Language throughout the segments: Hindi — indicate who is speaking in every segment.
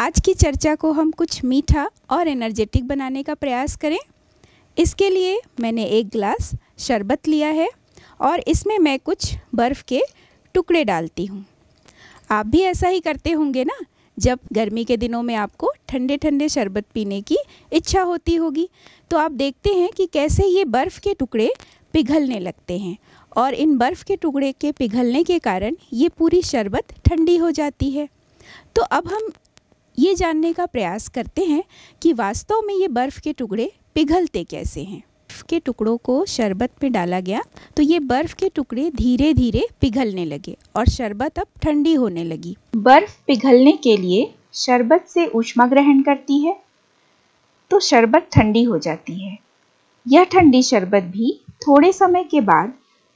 Speaker 1: आज की चर्चा को हम कुछ मीठा और एनर्जेटिक बनाने का प्रयास करें इसके लिए मैंने एक ग्लास शरबत लिया है और इसमें मैं कुछ बर्फ़ के टुकड़े डालती हूँ आप भी ऐसा ही करते होंगे ना जब गर्मी के दिनों में आपको ठंडे ठंडे शरबत पीने की इच्छा होती होगी तो आप देखते हैं कि कैसे ये बर्फ़ के टुकड़े पिघलने लगते हैं और इन बर्फ़ के टुकड़े के पिघलने के कारण ये पूरी शरबत ठंडी हो जाती है तो अब हम ये जानने का प्रयास करते हैं कि वास्तव में ये बर्फ़ के टुकड़े पिघलते कैसे हैं बर्फ़ के टुकड़ों को शरबत में डाला गया तो ये बर्फ़ के टुकड़े धीरे धीरे पिघलने लगे और शरबत अब ठंडी होने लगी बर्फ़ पिघलने के लिए शरबत से ऊष्मा ग्रहण करती है तो शरबत ठंडी हो जाती है यह ठंडी शरबत भी थोड़े समय के बाद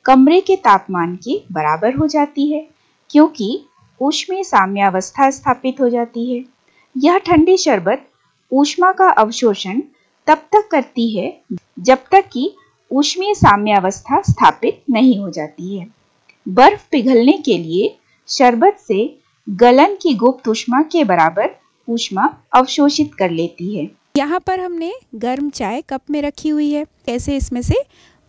Speaker 1: कमरे के तापमान के बराबर हो जाती है क्योंकि ऊष्मीय साम्यावस्था स्थापित हो जाती है यह ठंडी शरबत ऊष्मा का अवशोषण तब तक करती है जब तक कि ऊष्मीय साम्यावस्था स्थापित नहीं हो जाती है बर्फ पिघलने के लिए शरबत से गलन की गुप्त ऊष्मा के बराबर ऊष्मा अवशोषित कर लेती है यहाँ पर हमने गर्म चाय कप में रखी हुई है कैसे इसमें से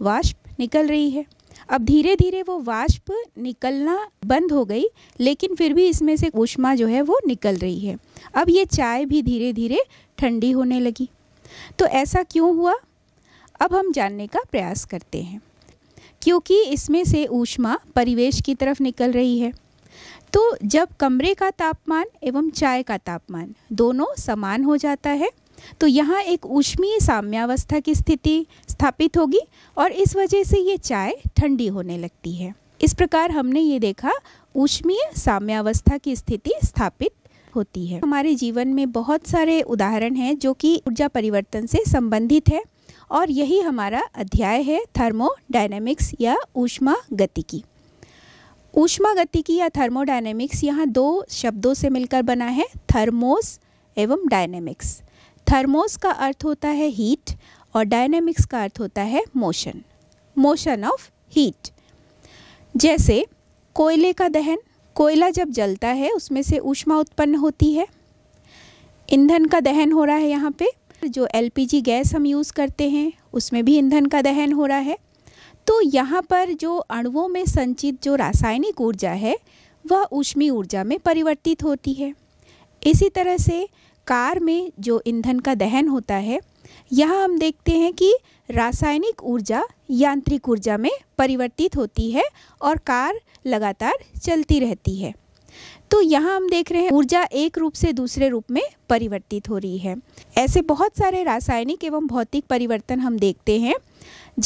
Speaker 1: वाष्प निकल रही है अब धीरे धीरे वो वाष्प निकलना बंद हो गई लेकिन फिर भी इसमें से ऊष्मा जो है वो निकल रही है अब ये चाय भी धीरे धीरे ठंडी होने लगी तो ऐसा क्यों हुआ अब हम जानने का प्रयास करते हैं क्योंकि इसमें से ऊष्मा परिवेश की तरफ निकल रही है तो जब कमरे का तापमान एवं चाय का तापमान दोनों समान हो जाता है तो यहाँ एक ऊष्मीय साम्यावस्था की स्थिति स्थापित होगी और इस वजह से ये चाय ठंडी होने लगती है इस प्रकार हमने ये देखा ऊष्मीय साम्यावस्था की स्थिति स्थापित होती है हमारे जीवन में बहुत सारे उदाहरण हैं जो कि ऊर्जा परिवर्तन से संबंधित है और यही हमारा अध्याय है थर्मोडायनेमिक्स या ऊष्मा गति की ऊष्मा गति की या थर्मोडायनेमिक्स यहाँ दो शब्दों से मिलकर बना है थर्मोस एवं डायनेमिक्स थर्मोस का अर्थ होता है हीट और डायनेमिक्स का अर्थ होता है मोशन मोशन ऑफ हीट जैसे कोयले का दहन कोयला जब जलता है उसमें से ऊष्मा उत्पन्न होती है ईंधन का दहन हो रहा है यहाँ पे जो एलपीजी गैस हम यूज़ करते हैं उसमें भी ईंधन का दहन हो रहा है तो यहाँ पर जो अणुओं में संचित जो रासायनिक ऊर्जा है वह ऊष्मीय ऊर्जा में परिवर्तित होती है इसी तरह से कार में जो ईंधन का दहन होता है यहाँ हम देखते हैं कि रासायनिक ऊर्जा यांत्रिक ऊर्जा में परिवर्तित होती है और कार लगातार चलती रहती है तो यहाँ हम देख रहे हैं ऊर्जा एक रूप से दूसरे रूप में परिवर्तित हो रही है ऐसे बहुत सारे रासायनिक एवं भौतिक परिवर्तन हम देखते हैं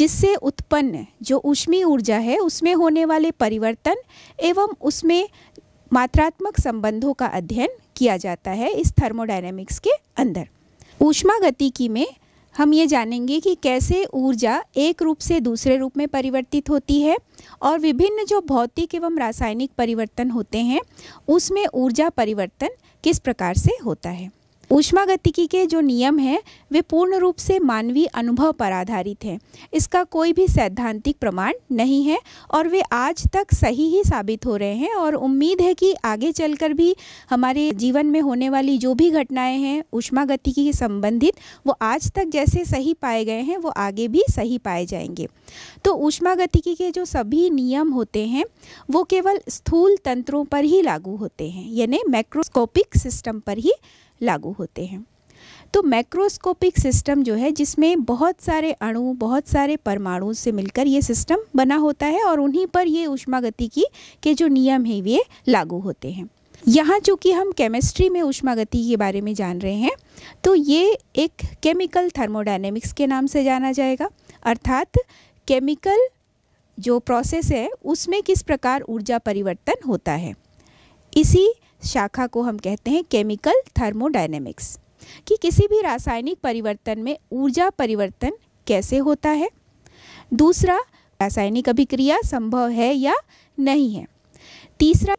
Speaker 1: जिससे उत्पन्न जो ऊष्मीय ऊर्जा है उसमें होने वाले परिवर्तन एवं उसमें मात्रात्मक संबंधों का अध्ययन किया जाता है इस थर्मोडाइनमिक्स के अंदर ऊष्मा की में हम ये जानेंगे कि कैसे ऊर्जा एक रूप से दूसरे रूप में परिवर्तित होती है और विभिन्न जो भौतिक एवं रासायनिक परिवर्तन होते हैं उसमें ऊर्जा परिवर्तन किस प्रकार से होता है ऊष्मागतिकी के जो नियम हैं वे पूर्ण रूप से मानवीय अनुभव पर आधारित हैं इसका कोई भी सैद्धांतिक प्रमाण नहीं है और वे आज तक सही ही साबित हो रहे हैं और उम्मीद है कि आगे चलकर भी हमारे जीवन में होने वाली जो भी घटनाएं हैं ऊष्मागतिकी के संबंधित वो आज तक जैसे सही पाए गए हैं वो आगे भी सही पाए जाएंगे तो ऊष्मागतिकी के जो सभी नियम होते हैं वो केवल स्थूल तंत्रों पर ही लागू होते हैं यानी मैक्रोस्कोपिक सिस्टम पर ही लागू होते हैं तो मैक्रोस्कोपिक सिस्टम जो है जिसमें बहुत सारे अणु बहुत सारे परमाणु से मिलकर ये सिस्टम बना होता है और उन्हीं पर ये की के जो नियम हैं वे लागू होते हैं यहाँ चूँकि हम केमिस्ट्री में ऊष्मागति के बारे में जान रहे हैं तो ये एक केमिकल थर्मोडाइनेमिक्स के नाम से जाना जाएगा अर्थात केमिकल जो प्रोसेस है उसमें किस प्रकार ऊर्जा परिवर्तन होता है इसी शाखा को हम कहते हैं केमिकल थर्मोडाइनेमिक्स कि किसी भी रासायनिक परिवर्तन में ऊर्जा परिवर्तन कैसे होता है दूसरा रासायनिक अभिक्रिया संभव है या नहीं है तीसरा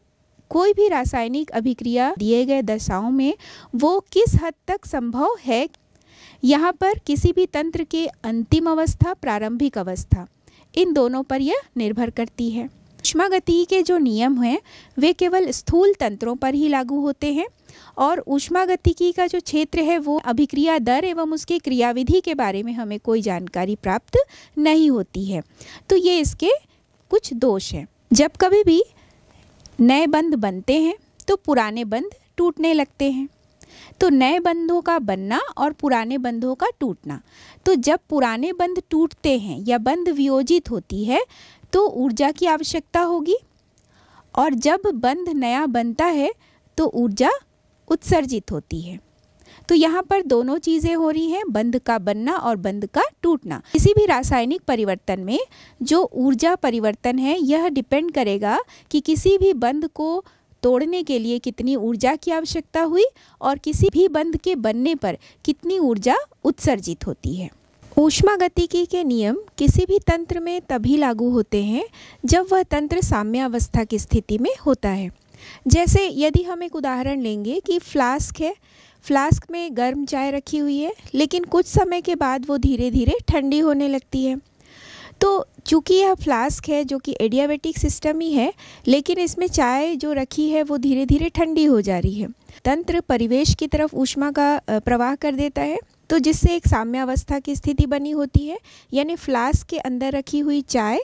Speaker 1: कोई भी रासायनिक अभिक्रिया दिए गए दशाओं में वो किस हद तक संभव है यहाँ पर किसी भी तंत्र के अंतिम अवस्था प्रारंभिक अवस्था इन दोनों पर यह निर्भर करती है ऊष्मागति के जो नियम हैं वे केवल स्थूल तंत्रों पर ही लागू होते हैं और ऊष्मागतिकी का जो क्षेत्र है वो अभिक्रिया दर एवं उसके क्रियाविधि के बारे में हमें कोई जानकारी प्राप्त नहीं होती है तो ये इसके कुछ दोष हैं जब कभी भी नए बंद बनते हैं तो पुराने बंद टूटने लगते हैं तो नए बंधों का बनना और पुराने बंधों का टूटना तो जब पुराने बंध टूटते हैं या बंध वियोजित होती है तो ऊर्जा की आवश्यकता होगी और जब बंध नया बनता है तो ऊर्जा उत्सर्जित होती है तो यहाँ पर दोनों चीज़ें हो रही हैं बंध का बनना और बंध का टूटना किसी भी रासायनिक परिवर्तन में जो ऊर्जा परिवर्तन है यह डिपेंड करेगा कि किसी भी बंध को तोड़ने के लिए कितनी ऊर्जा की आवश्यकता हुई और किसी भी बंध के बनने पर कितनी ऊर्जा उत्सर्जित होती है ऊष्मागतिकी के नियम किसी भी तंत्र में तभी लागू होते हैं जब वह तंत्र साम्यावस्था की स्थिति में होता है जैसे यदि हम एक उदाहरण लेंगे कि फ्लास्क है फ्लास्क में गर्म चाय रखी हुई है लेकिन कुछ समय के बाद वो धीरे धीरे ठंडी होने लगती है तो चूँकि यह फ्लास्क है जो कि एडियाबेटिक सिस्टम ही है लेकिन इसमें चाय जो रखी है वो धीरे धीरे ठंडी हो जा रही है तंत्र परिवेश की तरफ ऊष्मा का प्रवाह कर देता है तो जिससे एक साम्यावस्था की स्थिति बनी होती है यानी फ्लास्क के अंदर रखी हुई चाय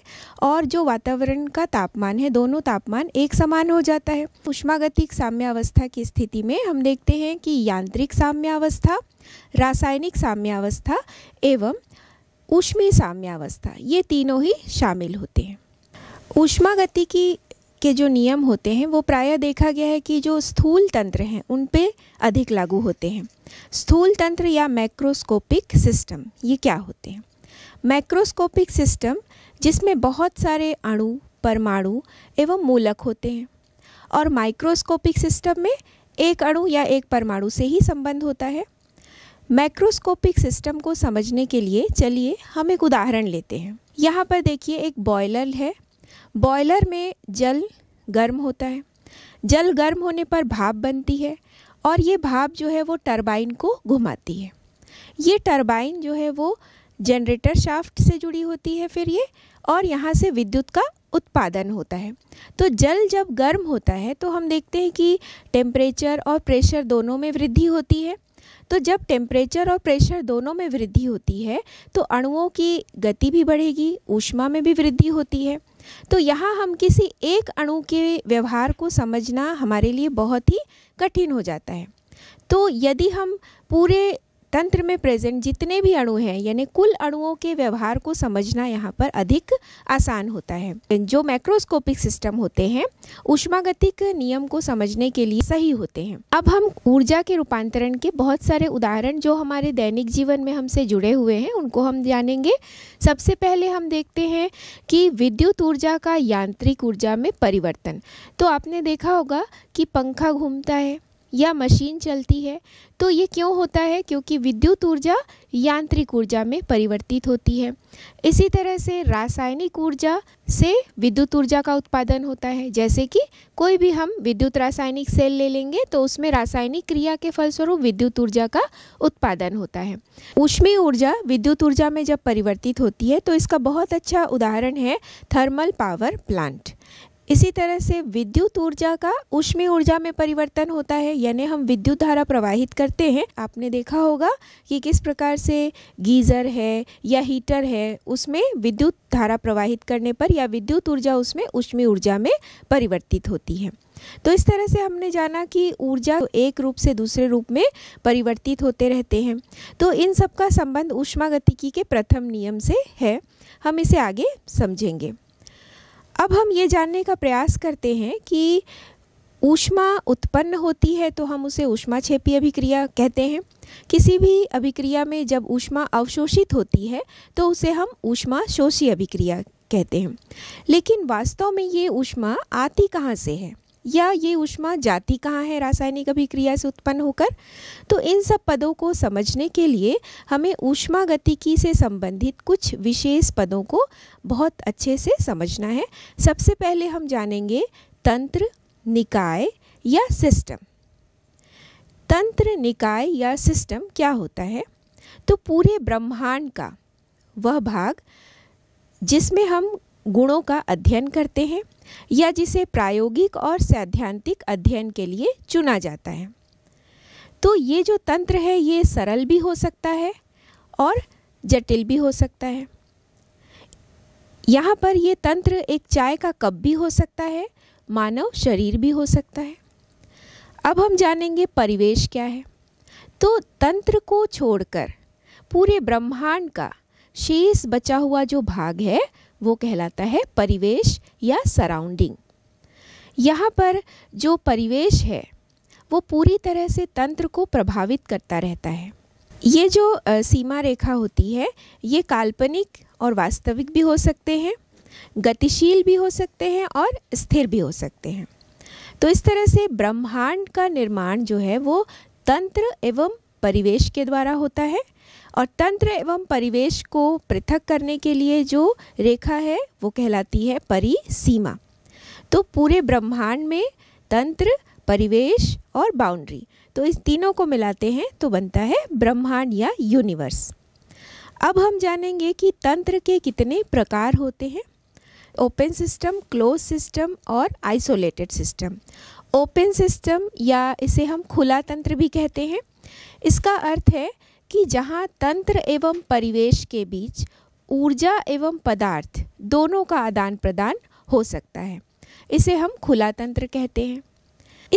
Speaker 1: और जो वातावरण का तापमान है दोनों तापमान एक समान हो जाता है उष्मागतिक साम्यावस्था की स्थिति में हम देखते हैं कि यांत्रिक साम्यावस्था रासायनिक साम्यावस्था एवं ऊष्मीय साम्यावस्था ये तीनों ही शामिल होते हैं की के जो नियम होते हैं वो प्राय देखा गया है कि जो स्थूल तंत्र हैं उन पे अधिक लागू होते हैं स्थूल तंत्र या मैक्रोस्कोपिक सिस्टम ये क्या होते हैं मैक्रोस्कोपिक सिस्टम जिसमें बहुत सारे अणु परमाणु एवं मूलक होते हैं और माइक्रोस्कोपिक सिस्टम में एक अणु या एक परमाणु से ही संबंध होता है मैक्रोस्कोपिक सिस्टम को समझने के लिए चलिए हम एक उदाहरण लेते हैं यहाँ पर देखिए एक बॉयलर है बॉयलर में जल गर्म होता है जल गर्म होने पर भाप बनती है और ये भाप जो है वो टरबाइन को घुमाती है ये टरबाइन जो है वो जनरेटर शाफ्ट से जुड़ी होती है फिर ये और यहाँ से विद्युत का उत्पादन होता है तो जल जब गर्म होता है तो हम देखते हैं कि टेम्परेचर और प्रेशर दोनों में वृद्धि होती है तो जब टेम्परेचर और प्रेशर दोनों में वृद्धि होती है तो अणुओं की गति भी बढ़ेगी ऊष्मा में भी वृद्धि होती है तो यहाँ हम किसी एक अणु के व्यवहार को समझना हमारे लिए बहुत ही कठिन हो जाता है तो यदि हम पूरे तंत्र में प्रेजेंट जितने भी अणु हैं यानी कुल अणुओं के व्यवहार को समझना यहाँ पर अधिक आसान होता है जो मैक्रोस्कोपिक सिस्टम होते हैं उष्मागतिक नियम को समझने के लिए सही होते हैं अब हम ऊर्जा के रूपांतरण के बहुत सारे उदाहरण जो हमारे दैनिक जीवन में हमसे जुड़े हुए हैं उनको हम जानेंगे सबसे पहले हम देखते हैं कि विद्युत ऊर्जा का यांत्रिक ऊर्जा में परिवर्तन तो आपने देखा होगा कि पंखा घूमता है या मशीन चलती है तो ये क्यों होता है क्योंकि विद्युत ऊर्जा यांत्रिक ऊर्जा में परिवर्तित होती है इसी तरह से रासायनिक ऊर्जा से विद्युत ऊर्जा का उत्पादन होता है जैसे कि कोई भी हम विद्युत रासायनिक सेल ले लेंगे तो उसमें रासायनिक क्रिया के फलस्वरूप विद्युत ऊर्जा का उत्पादन होता है ऊष्मी ऊर्जा विद्युत ऊर्जा में जब परिवर्तित होती है तो इसका बहुत अच्छा उदाहरण है थर्मल पावर प्लांट इसी तरह से विद्युत ऊर्जा का उष्मी ऊर्जा में परिवर्तन होता है यानी हम विद्युत धारा प्रवाहित करते हैं आपने देखा होगा कि किस प्रकार से गीज़र है या हीटर है उसमें विद्युत धारा प्रवाहित करने पर या विद्युत ऊर्जा उसमें उष्मी ऊर्जा में परिवर्तित होती है तो इस तरह से हमने जाना कि ऊर्जा तो एक रूप से दूसरे रूप में परिवर्तित होते रहते हैं तो इन सब का संबंध ऊष्मागतिकी के प्रथम नियम से है हम इसे आगे समझेंगे अब हम ये जानने का प्रयास करते हैं कि ऊष्मा उत्पन्न होती है तो हम उसे ऊष्मा छेपी अभिक्रिया कहते हैं किसी भी अभिक्रिया में जब ऊष्मा अवशोषित होती है तो उसे हम ऊष्मा शोषी अभिक्रिया कहते हैं लेकिन वास्तव में ये ऊष्मा आती कहाँ से है या ये ऊष्मा जाती कहाँ है रासायनिक अभिक्रिया से उत्पन्न होकर तो इन सब पदों को समझने के लिए हमें ऊष्मा गतिकी से संबंधित कुछ विशेष पदों को बहुत अच्छे से समझना है सबसे पहले हम जानेंगे तंत्र निकाय या सिस्टम तंत्र निकाय या सिस्टम क्या होता है तो पूरे ब्रह्मांड का वह भाग जिसमें हम गुणों का अध्ययन करते हैं या जिसे प्रायोगिक और सैद्धांतिक अध्ययन के लिए चुना जाता है तो ये जो तंत्र है ये सरल भी हो सकता है और जटिल भी हो सकता है यहाँ पर ये तंत्र एक चाय का कप भी हो सकता है मानव शरीर भी हो सकता है अब हम जानेंगे परिवेश क्या है तो तंत्र को छोड़कर पूरे ब्रह्मांड का शेष बचा हुआ जो भाग है वो कहलाता है परिवेश या सराउंडिंग यहाँ पर जो परिवेश है वो पूरी तरह से तंत्र को प्रभावित करता रहता है ये जो सीमा रेखा होती है ये काल्पनिक और वास्तविक भी हो सकते हैं गतिशील भी हो सकते हैं और स्थिर भी हो सकते हैं तो इस तरह से ब्रह्मांड का निर्माण जो है वो तंत्र एवं परिवेश के द्वारा होता है और तंत्र एवं परिवेश को पृथक करने के लिए जो रेखा है वो कहलाती है परिसीमा तो पूरे ब्रह्मांड में तंत्र परिवेश और बाउंड्री तो इस तीनों को मिलाते हैं तो बनता है ब्रह्मांड या यूनिवर्स अब हम जानेंगे कि तंत्र के कितने प्रकार होते हैं ओपन सिस्टम क्लोज सिस्टम और आइसोलेटेड सिस्टम ओपन सिस्टम या इसे हम खुला तंत्र भी कहते हैं इसका अर्थ है कि जहाँ तंत्र एवं परिवेश के बीच ऊर्जा एवं पदार्थ दोनों का आदान प्रदान हो सकता है इसे हम खुला तंत्र कहते हैं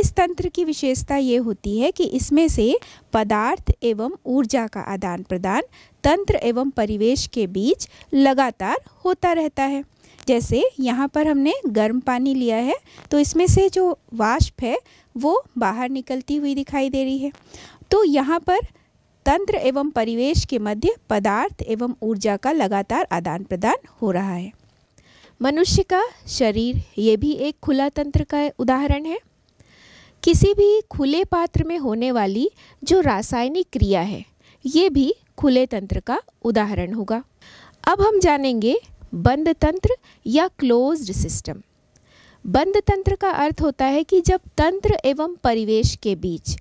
Speaker 1: इस तंत्र की विशेषता ये होती है कि इसमें से पदार्थ एवं ऊर्जा का आदान प्रदान तंत्र एवं परिवेश के बीच लगातार होता रहता है जैसे यहाँ पर हमने गर्म पानी लिया है तो इसमें से जो वाष्प है वो बाहर निकलती हुई दिखाई दे रही है तो यहाँ पर तंत्र एवं परिवेश के मध्य पदार्थ एवं ऊर्जा का लगातार आदान प्रदान हो रहा है मनुष्य का शरीर ये भी एक खुला तंत्र का उदाहरण है किसी भी खुले पात्र में होने वाली जो रासायनिक क्रिया है ये भी खुले तंत्र का उदाहरण होगा अब हम जानेंगे बंद तंत्र या क्लोज्ड सिस्टम बंद तंत्र का अर्थ होता है कि जब तंत्र एवं परिवेश के बीच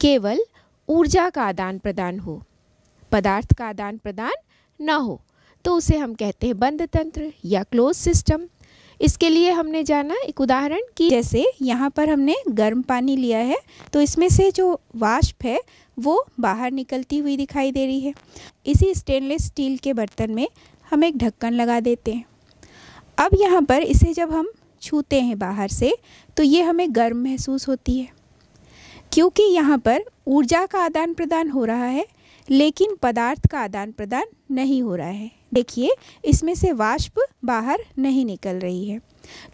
Speaker 1: केवल ऊर्जा का आदान प्रदान हो पदार्थ का आदान प्रदान न हो तो उसे हम कहते हैं बंद तंत्र या क्लोज सिस्टम इसके लिए हमने जाना एक उदाहरण कि जैसे यहाँ पर हमने गर्म पानी लिया है तो इसमें से जो वाष्प है वो बाहर निकलती हुई दिखाई दे रही है इसी स्टेनलेस स्टील के बर्तन में हम एक ढक्कन लगा देते हैं अब यहाँ पर इसे जब हम छूते हैं बाहर से तो ये हमें गर्म महसूस होती है क्योंकि यहाँ पर ऊर्जा का आदान प्रदान हो रहा है लेकिन पदार्थ का आदान प्रदान नहीं हो रहा है देखिए इसमें से वाष्प बाहर नहीं निकल रही है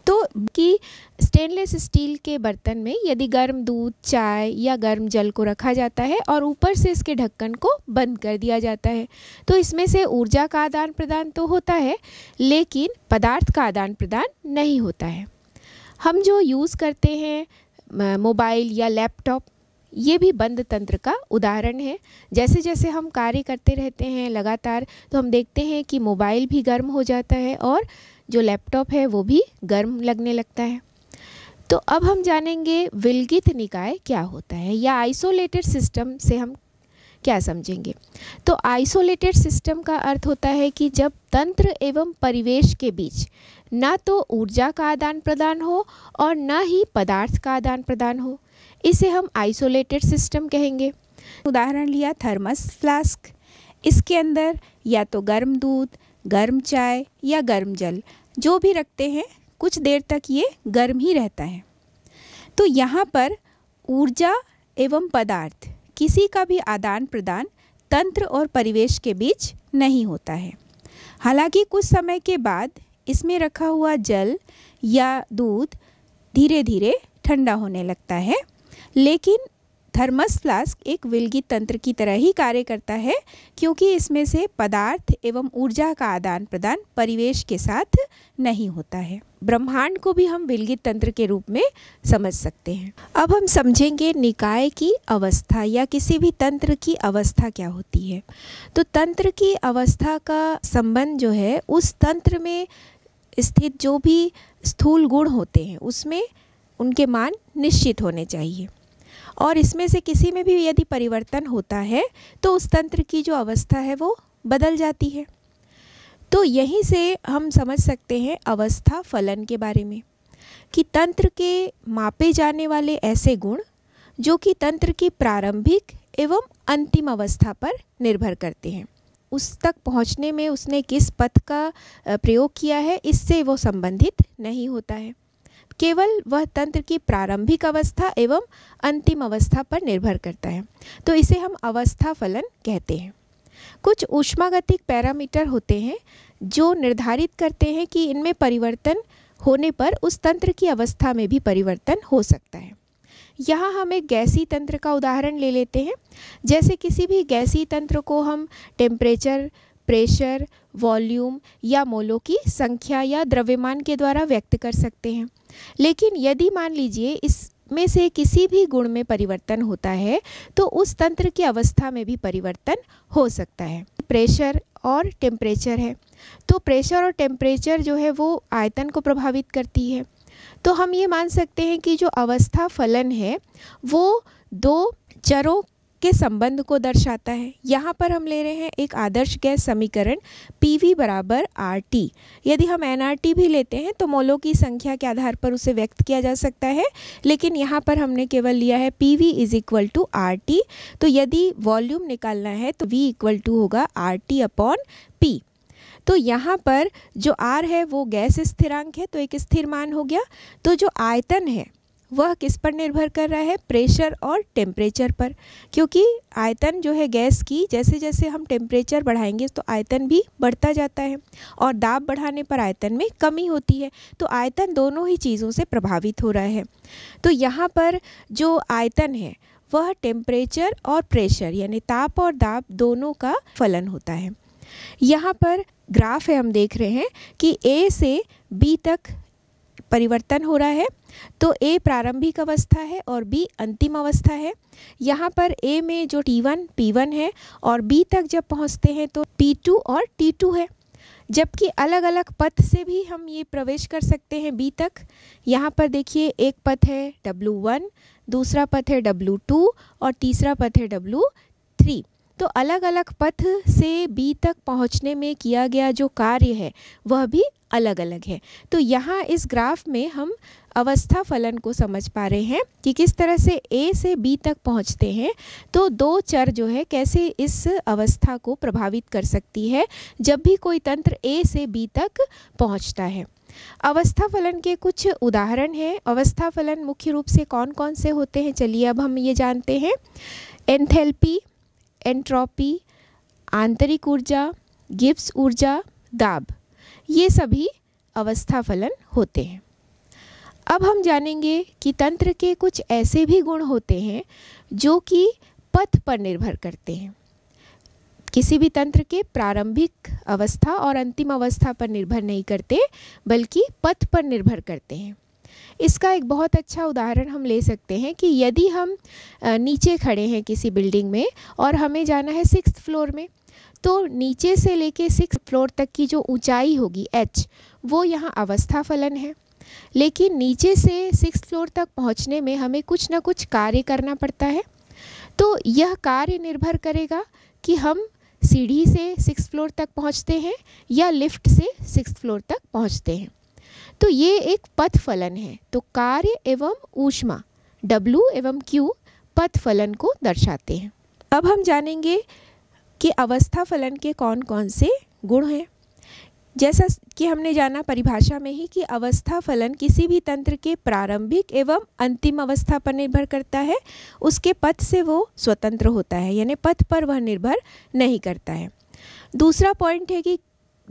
Speaker 1: तो कि स्टेनलेस स्टील के बर्तन में यदि गर्म दूध चाय या गर्म जल को रखा जाता है और ऊपर से इसके ढक्कन को बंद कर दिया जाता है तो इसमें से ऊर्जा का आदान प्रदान तो होता है लेकिन पदार्थ का आदान प्रदान नहीं होता है हम जो यूज़ करते हैं मोबाइल या लैपटॉप ये भी बंद तंत्र का उदाहरण है जैसे जैसे हम कार्य करते रहते हैं लगातार तो हम देखते हैं कि मोबाइल भी गर्म हो जाता है और जो लैपटॉप है वो भी गर्म लगने लगता है तो अब हम जानेंगे विलगित निकाय क्या होता है या आइसोलेटेड सिस्टम से हम क्या समझेंगे तो आइसोलेटेड सिस्टम का अर्थ होता है कि जब तंत्र एवं परिवेश के बीच ना तो ऊर्जा का आदान प्रदान हो और ना ही पदार्थ का आदान प्रदान हो इसे हम आइसोलेटेड सिस्टम कहेंगे उदाहरण लिया थर्मस फ्लास्क इसके अंदर या तो गर्म दूध गर्म चाय या गर्म जल जो भी रखते हैं कुछ देर तक ये गर्म ही रहता है तो यहाँ पर ऊर्जा एवं पदार्थ किसी का भी आदान प्रदान तंत्र और परिवेश के बीच नहीं होता है हालांकि कुछ समय के बाद इसमें रखा हुआ जल या दूध धीरे धीरे ठंडा होने लगता है लेकिन थर्मस फ्लास्क एक विलगी तंत्र की तरह ही कार्य करता है क्योंकि इसमें से पदार्थ एवं ऊर्जा का आदान प्रदान परिवेश के साथ नहीं होता है ब्रह्मांड को भी हम विलगित तंत्र के रूप में समझ सकते हैं अब हम समझेंगे निकाय की अवस्था या किसी भी तंत्र की अवस्था क्या होती है तो तंत्र की अवस्था का संबंध जो है उस तंत्र में स्थित जो भी स्थूल गुण होते हैं उसमें उनके मान निश्चित होने चाहिए और इसमें से किसी में भी यदि परिवर्तन होता है तो उस तंत्र की जो अवस्था है वो बदल जाती है तो यहीं से हम समझ सकते हैं अवस्था फलन के बारे में कि तंत्र के मापे जाने वाले ऐसे गुण जो कि तंत्र की प्रारंभिक एवं अंतिम अवस्था पर निर्भर करते हैं उस तक पहुंचने में उसने किस पथ का प्रयोग किया है इससे वो संबंधित नहीं होता है केवल वह तंत्र की प्रारंभिक अवस्था एवं अंतिम अवस्था पर निर्भर करता है तो इसे हम अवस्था फलन कहते हैं कुछ ऊष्मागतिक पैरामीटर होते हैं जो निर्धारित करते हैं कि इनमें परिवर्तन होने पर उस तंत्र की अवस्था में भी परिवर्तन हो सकता है यहाँ हम एक गैसी तंत्र का उदाहरण ले लेते हैं जैसे किसी भी गैसी तंत्र को हम टेम्परेचर प्रेशर वॉल्यूम या मोलों की संख्या या द्रव्यमान के द्वारा व्यक्त कर सकते हैं लेकिन यदि मान लीजिए इस में से किसी भी गुण में परिवर्तन होता है तो उस तंत्र की अवस्था में भी परिवर्तन हो सकता है प्रेशर और टेम्परेचर है तो प्रेशर और टेम्परेचर जो है वो आयतन को प्रभावित करती है तो हम ये मान सकते हैं कि जो अवस्था फलन है वो दो चरों के संबंध को दर्शाता है यहाँ पर हम ले रहे हैं एक आदर्श गैस समीकरण पी वी बराबर आर टी यदि हम एन आर टी भी लेते हैं तो मोलों की संख्या के आधार पर उसे व्यक्त किया जा सकता है लेकिन यहाँ पर हमने केवल लिया है P V is equal to R T तो यदि वॉल्यूम निकालना है तो वी इक्वल टू होगा आर टी अपॉन पी तो यहाँ पर जो आर है वो गैस स्थिरांक है तो एक स्थिर मान हो गया तो जो आयतन है वह किस पर निर्भर कर रहा है प्रेशर और टेम्परेचर पर क्योंकि आयतन जो है गैस की जैसे जैसे हम टेम्परेचर बढ़ाएंगे तो आयतन भी बढ़ता जाता है और दाब बढ़ाने पर आयतन में कमी होती है तो आयतन दोनों ही चीज़ों से प्रभावित हो रहा है तो यहाँ पर जो आयतन है वह टेम्परेचर और प्रेशर यानी ताप और दाब दोनों का फलन होता है यहाँ पर ग्राफ है हम देख रहे हैं कि ए से बी तक परिवर्तन हो रहा है तो ए प्रारंभिक अवस्था है और बी अंतिम अवस्था है यहाँ पर ए में जो टी वन पी वन है और बी तक जब पहुँचते हैं तो पी टू और टी टू है जबकि अलग अलग पथ से भी हम ये प्रवेश कर सकते हैं बी तक यहाँ पर देखिए एक पथ है W1 दूसरा पथ है W2 और तीसरा पथ है W3 तो अलग अलग पथ से बी तक पहुंचने में किया गया जो कार्य है वह भी अलग अलग है तो यहाँ इस ग्राफ में हम अवस्था फलन को समझ पा रहे हैं कि किस तरह से ए से बी तक पहुँचते हैं तो दो चर जो है कैसे इस अवस्था को प्रभावित कर सकती है जब भी कोई तंत्र ए से बी तक पहुँचता है अवस्था फलन के कुछ उदाहरण हैं अवस्था फलन मुख्य रूप से कौन कौन से होते हैं चलिए अब हम ये जानते हैं एंथेल्पी एंट्रोपी आंतरिक ऊर्जा गिब्स ऊर्जा दाब ये सभी अवस्था फलन होते हैं अब हम जानेंगे कि तंत्र के कुछ ऐसे भी गुण होते हैं जो कि पथ पर निर्भर करते हैं किसी भी तंत्र के प्रारंभिक अवस्था और अंतिम अवस्था पर निर्भर नहीं करते बल्कि पथ पर निर्भर करते हैं इसका एक बहुत अच्छा उदाहरण हम ले सकते हैं कि यदि हम नीचे खड़े हैं किसी बिल्डिंग में और हमें जाना है सिक्स फ्लोर में तो नीचे से लेके सिक्स फ्लोर तक की जो ऊंचाई होगी एच वो यहाँ अवस्था फलन है लेकिन नीचे से सिक्स फ्लोर तक पहुँचने में हमें कुछ ना कुछ कार्य करना पड़ता है तो यह कार्य निर्भर करेगा कि हम सीढ़ी से सिक्स फ्लोर तक पहुँचते हैं या लिफ्ट से सिक्स फ्लोर तक पहुँचते हैं तो ये एक पथ फलन है तो कार्य एवं ऊष्मा W एवं Q पथ फलन को दर्शाते हैं अब हम जानेंगे कि अवस्था फलन के कौन कौन से गुण हैं जैसा कि हमने जाना परिभाषा में ही कि अवस्था फलन किसी भी तंत्र के प्रारंभिक एवं अंतिम अवस्था पर निर्भर करता है उसके पथ से वो स्वतंत्र होता है यानी पथ पर वह निर्भर नहीं करता है दूसरा पॉइंट है कि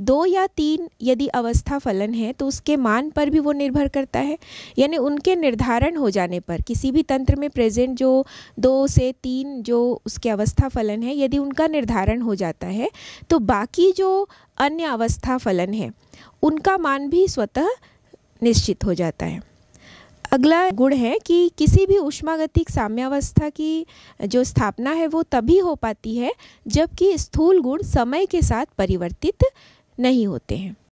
Speaker 1: दो या तीन यदि अवस्था फलन है तो उसके मान पर भी वो निर्भर करता है यानी उनके निर्धारण हो जाने पर किसी भी तंत्र में प्रेजेंट जो दो से तीन जो उसके अवस्था फलन है यदि उनका निर्धारण हो जाता है तो बाकी जो अन्य अवस्था फलन है उनका मान भी स्वतः निश्चित हो जाता है अगला गुण है कि किसी भी उष्मागतिक साम्यावस्था की जो स्थापना है वो तभी हो पाती है जबकि स्थूल गुण समय के साथ परिवर्तित नहीं होते हैं